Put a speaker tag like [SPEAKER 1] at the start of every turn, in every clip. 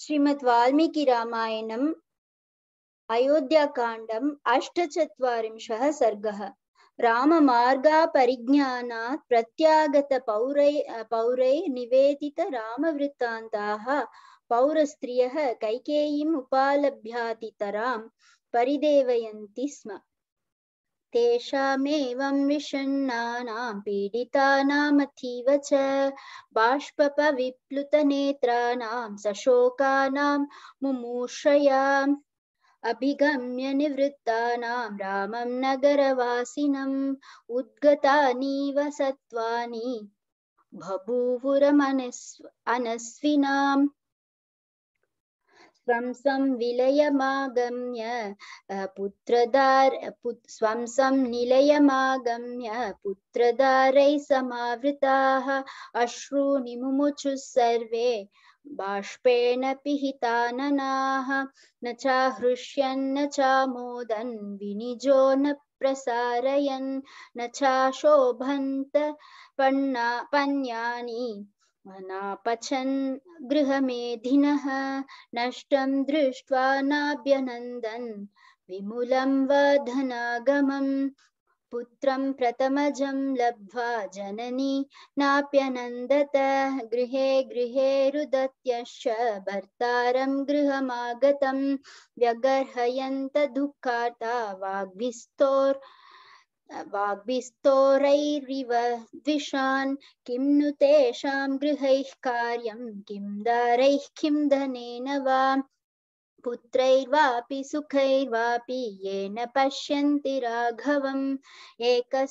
[SPEAKER 1] श्रीमद् वाल्मीकि रामायणम् अयोध्याकाण्डम् अष्टचत्वारिंशः सर्गः राममार्गापरिज्ञानात् प्रत्यागतपौरै पौरै निवेदितरामवृत्तान्ताः पौरस्त्रियः कैकेयीम् उपालभ्यातितरां परिदेवयन्ति स्म तेषामेवं विषण्णानां पीडितानामथीव च बाष्पपविप्लुतनेत्राणां सशोकानां अभिगम्य निवृत्तानां रामं नगरवासिनम् उद्गतानीव सत्त्वानि बभूवुरमनस् अनस्विनाम् स्वं संविलयमागम्य पुत्रदार पुत, स्वं सं निलयमागम्य पुत्रदारैः समावृताः अश्रूणि मुमुचुः सर्वे बाष्पेण पिहिताननाः न चाहृष्यन्न चामोदन् विनिजो न प्रसारयन् न चाशोभन्त पन्ना पन्यानि मना पचन् गृहमेधिनः नष्टं दृष्ट्वा नाभ्यनन्दन् विमुलं वधनागमं पुत्रं प्रथमजं लब्ध्वा जननी नाप्यनन्दत गृहे गृहे रुदत्यश्च भर्तारं गृहमागतं व्यगर्हयन्त दुःखार्ता वाग्भिस्तोर् वाग्भिस्तोरैरिव द्विषान् किं नु तेषां गृहैः कार्यं किं दारैः किं धनेन वा पुत्रैर्वापि सुखैर्वापि येन पश्यन्ति राघवम् एकः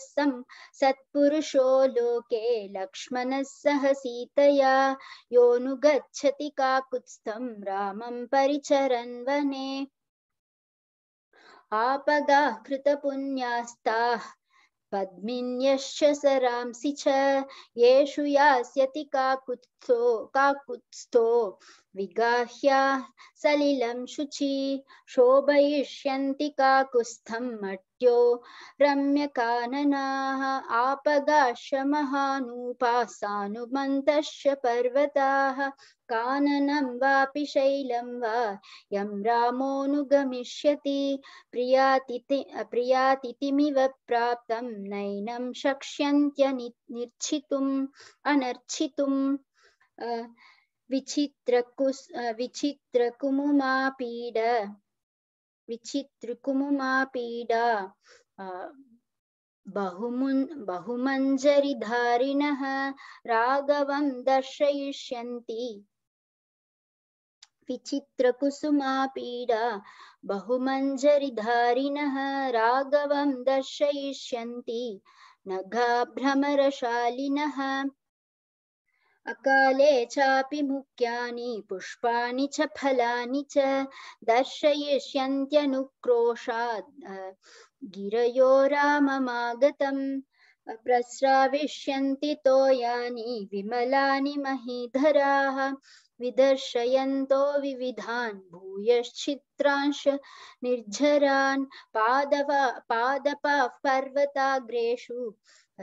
[SPEAKER 1] सत्पुरुषो लोके लक्ष्मणः सह सीतया योऽनुगच्छति काकुत्स्थं रामं परिचरन् वने आपदाः कृतपुण्यास्ताः पद्मिन्यश्च सरांसि च येषु यास्यति काकुत्स्थो काकुत्स्थो विगाह्या सलिलं शुचि शोभयिष्यन्ति काकुस्थं मठ नित्यो रम्यकाननाः आपदाशमहानूपासानुमन्तश्च पर्वताः काननं वापि शैलं वा यं रामोऽनुगमिष्यति प्रियातिति प्रियातिथिमिव प्राप्तं नैनं शक्ष्यन्त्यनि निर्छितुम् विचित्रकुस् विचित्रकुमुमापीड विचित्रिकुमुमापीडा बहुमुन् बहुमञ्जरिधारिणः राघवं दर्शयिष्यन्ति विचित्रकुसुमापीडा बहुमञ्जरिधारिणः राघवं दर्शयिष्यन्ति नगाभ्रमरशालिनः अकाले चापि मुख्यानि पुष्पाणि च फलानि च दर्शयिष्यन्त्यनुक्रोशाद् गिरयो राममागतम् प्रस्राविष्यन्ति तोयानि विमलानि महीधराः विदर्शयन्तो विविधान् भूयश्चित्रांश निर्झरान् पादव पादपाः पर्वताग्रेषु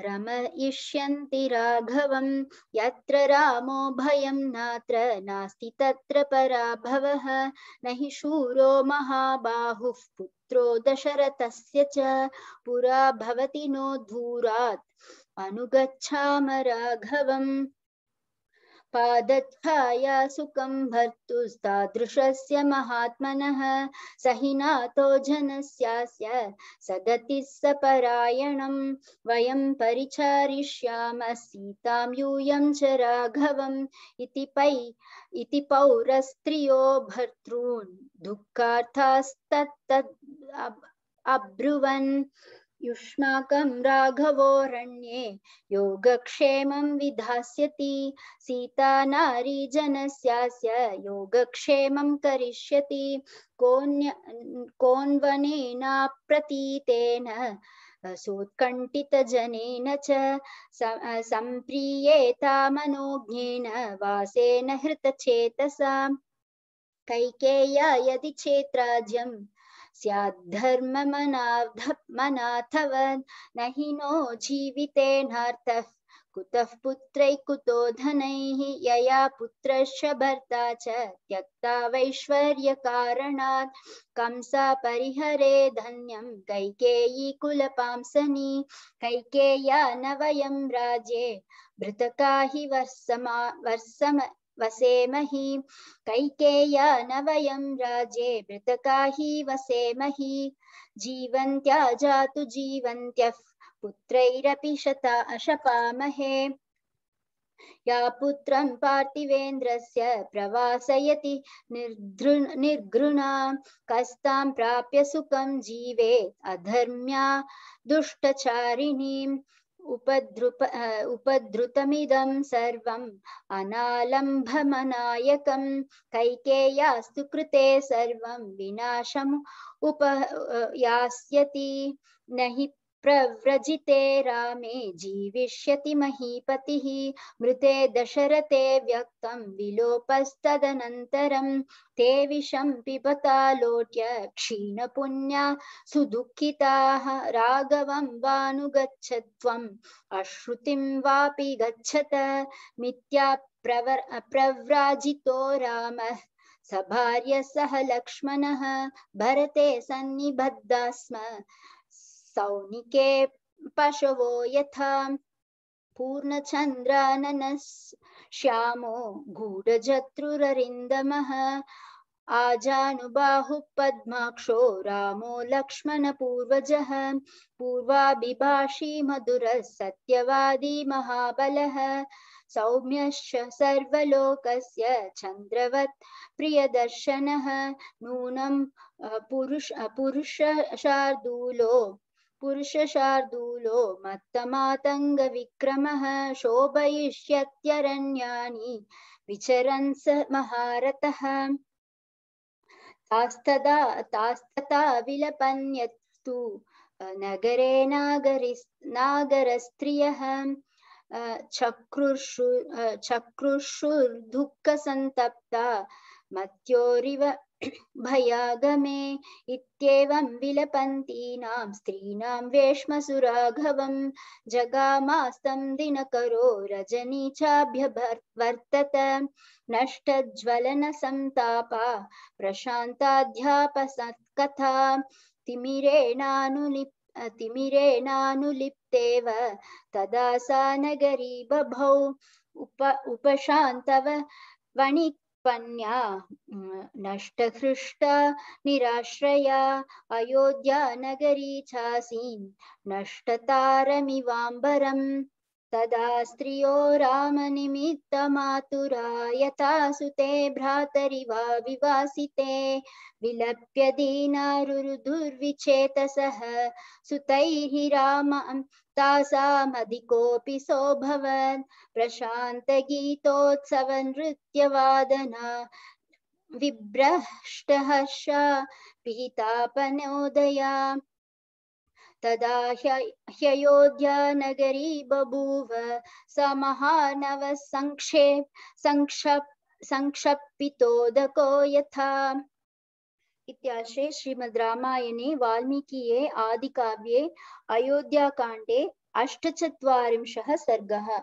[SPEAKER 1] रमयिष्यन्ति राघवं यत्र रामो भयं नात्र नास्ति तत्र पराभवः न हि शूरो महाबाहुः पुत्रो दशरथस्य च पुरा भवति नो दूरा अनुगच्छाम राघवम् पादत्थाया सुखं भर्तुस्तादृशस्य महात्मनः स हि नातो जनस्यास्य सदति स परायणं वयं परिचारिष्याम सीतां यूयं च राघवम् इति पै इति पौरस्त्रियो भर्तॄन् दुःखार्थास्तत्तद् अब्रुवन् अब, युष्माकं राघवोरण्ये योगक्षेमं विधास्यति सीता नारी जनस्यास्य योगक्षेमं करिष्यति कोन्य कोन्वनेनाप्रतीतेन सूत्कण्ठितजनेन च सम्प्रीयेता वासेन हृतचेतसा कैकेय्या यदि चेत् स्याद्धर्ममनार्थवन् न हि नो जीवितेनार्थः कुतः पुत्रैः कुतो धनैः यया पुत्रश्च भर्ता च त्यक्ता वैश्वर्यकारणात् कंसा परिहरे धन्यं कैकेयी कुलपांसनी कैकेय्या न वयं राजे भृतका हि वर्समा वर्सम वसेमहि कैकेय्यान वयं राजे मृतकाहि वसेमहि जीवन्त्या जातु जीवन्त्यः पुत्रैरपि शता अशपामहे या पुत्रं पार्थिवेन्द्रस्य प्रवासयति निर्धृ निर्घृणा कस्तां प्राप्य सुखं जीवेत् अधर्म्या दुष्टचारिणीं उपद्रुप उपद्रुतमिदं सर्वम् अनालम्भमनायकं कैकेयास्तु कृते सर्वं विनाशम् उप यास्यति न हि प्रव्रजिते रामे जीविष्यति महीपतिः मृते दशरथे व्यक्तं विलोपस्तदनन्तरं ते विषं पिबता लोट्य क्षीणपुण्या सुदुःखिताः राघवं वानुगच्छ अश्रुतिं वापि गच्छत मिथ्या प्रवर प्रव्राजितो रामः सभार्य सह लक्ष्मणः भरते सन्निबद्धा स्म सौनिके पशवो यथा पूर्णचन्द्राननस् श्यामो गूढजत्रुररिन्दमः आजानुबाहु पद्माक्षो रामो लक्ष्मण लक्ष्मणपूर्वजः पूर्वाभिभाषी मधुर सत्यवादी महाबलः सौम्यश्च सर्वलोकस्य चन्द्रवत् प्रियदर्शनः नूनं पुरुष पुरुष शार्दूलो पुरुषशार्दूलो मत्तमातङ्गविक्रमः शोभयिष्यत्यरण्यानि विचरन् स महारथः तास्तदा तास्तथा विलपन्यत्तु नगरे नागरि नागरस्त्रियः चक्रुषु चक्रुषुर्दुःखसन्तप्ता मत्योरिव भयागमे इत्येवं विलपन्तीनां स्त्रीणां वेश्मसुराघवं जगामास्तं दिनकरो रजनी चाभ्यवर्तत नष्टज्वलनसन्तापा प्रशान्ताध्यापसत्कथा तिमिरेणानुलिप् तिमिरेणानुलिप्तेव तदा सा नगरी बभौ उप उपशान्तव वणिक् पन्या नष्टहृष्टा निराश्रया अयोध्या नगरी छासीन् नष्टतारमिवाम्बरम् तदा स्त्रियो राम निमित्त मातुरा यथा सुते भ्रातरिवा विवासिते विलप्य दीनारुरुधुर्विचेतसः सुतैः रामं अं तासामधिकोऽपि सोऽभवन् प्रशान्तगीतोत्सवनृत्यवादना विभ्रष्टहर्षा पीतापनोदया तदा नगरी बभूव स महानव संक्षेप संक्षप संक्षपितोदको यथा इत्याशे श्रीमद् रामायणे वाल्मीकिये आदिकाव्ये अयोध्याकाण्डे अष्टचत्वारिंशः सर्गः